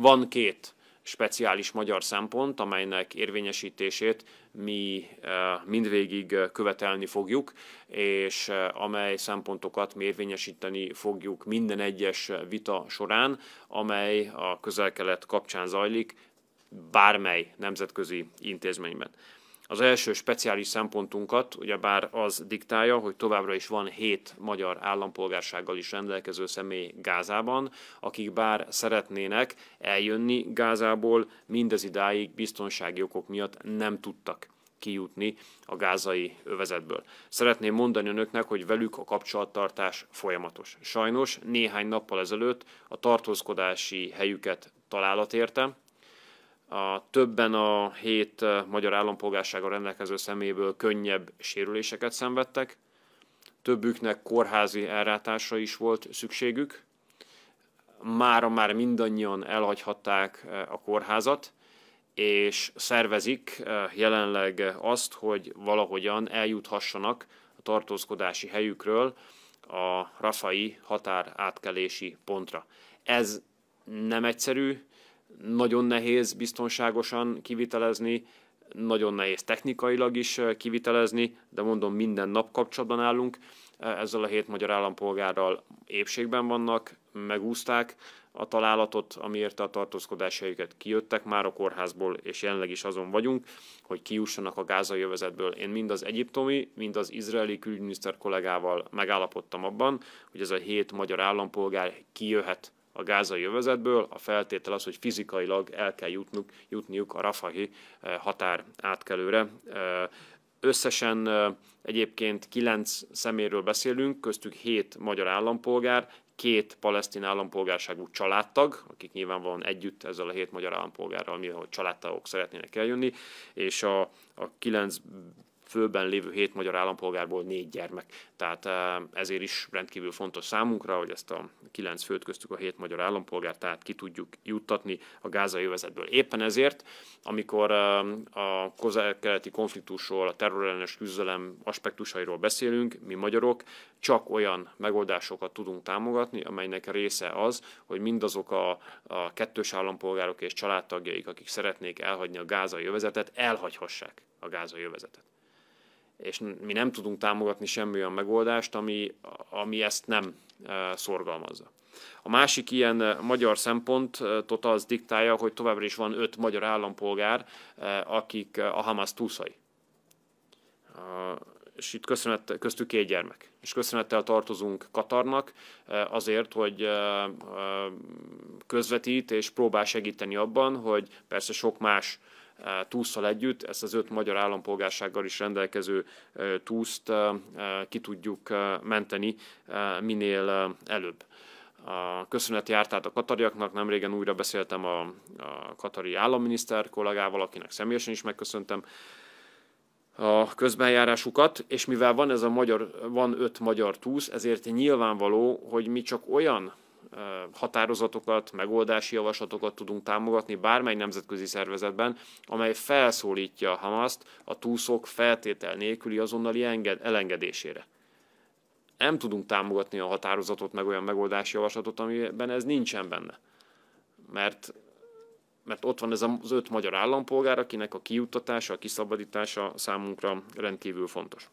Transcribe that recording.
Van két speciális magyar szempont, amelynek érvényesítését mi eh, mindvégig eh, követelni fogjuk, és eh, amely szempontokat mi érvényesíteni fogjuk minden egyes vita során, amely a közel-kelet kapcsán zajlik bármely nemzetközi intézményben. Az első speciális szempontunkat ugyebár az diktálja, hogy továbbra is van hét magyar állampolgársággal is rendelkező személy Gázában, akik bár szeretnének eljönni Gázából, mindez idáig biztonsági okok miatt nem tudtak kijutni a gázai övezetből. Szeretném mondani önöknek, hogy velük a kapcsolattartás folyamatos. Sajnos néhány nappal ezelőtt a tartózkodási helyüket találat érte, a többen a hét magyar állampolgársága rendelkező szeméből könnyebb sérüléseket szenvedtek, többüknek kórházi elrátásra is volt szükségük, mára már mindannyian elhagyhatták a kórházat, és szervezik jelenleg azt, hogy valahogyan eljuthassanak a tartózkodási helyükről a rafai határátkelési pontra. Ez nem egyszerű nagyon nehéz biztonságosan kivitelezni, nagyon nehéz technikailag is eh, kivitelezni, de mondom, minden nap kapcsolatban állunk. Eh, ezzel a hét magyar állampolgárral épségben vannak, megúzták a találatot, amiért a tartózkodásaiket kijöttek már a kórházból, és jelenleg is azon vagyunk, hogy kiussanak a gázai övezetből. Én mind az egyiptomi, mind az izraeli külügyminiszter kollégával megállapodtam abban, hogy ez a hét magyar állampolgár kijöhet a gázai övezetből, a feltétel az, hogy fizikailag el kell jutnuk, jutniuk a Rafahi eh, határ átkelőre. Eh, összesen eh, egyébként kilenc szeméről beszélünk, köztük hét magyar állampolgár, két palesztin állampolgárságú családtag, akik nyilvánvalóan együtt ezzel a hét magyar állampolgárral, mivel hogy családtagok szeretnének eljönni, és a, a kilenc főben lévő hét magyar állampolgárból négy gyermek. Tehát eh, ezért is rendkívül fontos számunkra, hogy ezt a kilenc főt köztük a hét magyar állampolgár, tehát ki tudjuk juttatni a gázai övezetből. Éppen ezért, amikor eh, a közel-keleti konfliktusról, a terrorellenes küzdelem aspektusairól beszélünk, mi magyarok csak olyan megoldásokat tudunk támogatni, amelynek része az, hogy mindazok a, a kettős állampolgárok és családtagjaik, akik szeretnék elhagyni a gázai övezetet, elhagyhassák a gázai övezetet és mi nem tudunk támogatni semmi olyan megoldást, ami, ami ezt nem e, szorgalmazza. A másik ilyen e, magyar szempontot e, az diktálja, hogy továbbra is van öt magyar állampolgár, akik a Hamas túszai. És itt köszönet, köztük két gyermek. És köszönettel tartozunk Katarnak azért, hogy közvetít és próbál segíteni abban, hogy persze sok más túszal együtt, ezt az öt magyar állampolgársággal is rendelkező túszt ki tudjuk menteni minél előbb. A köszönet járt át a katariaknak, nem régen újra beszéltem a, a katari államminiszter kollégával, akinek személyesen is megköszöntem a közbenjárásukat, és mivel van ez a magyar, van öt magyar túsz, ezért nyilvánvaló, hogy mi csak olyan határozatokat, megoldási javaslatokat tudunk támogatni bármely nemzetközi szervezetben, amely felszólítja a Hamaszt a túszok feltétel nélküli azonnali enged- elengedésére. Nem tudunk támogatni a határozatot, meg olyan megoldási javaslatot, amiben ez nincsen benne. Mert mert ott van ez az öt magyar állampolgár, akinek a kiutatása, a kiszabadítása számunkra rendkívül fontos.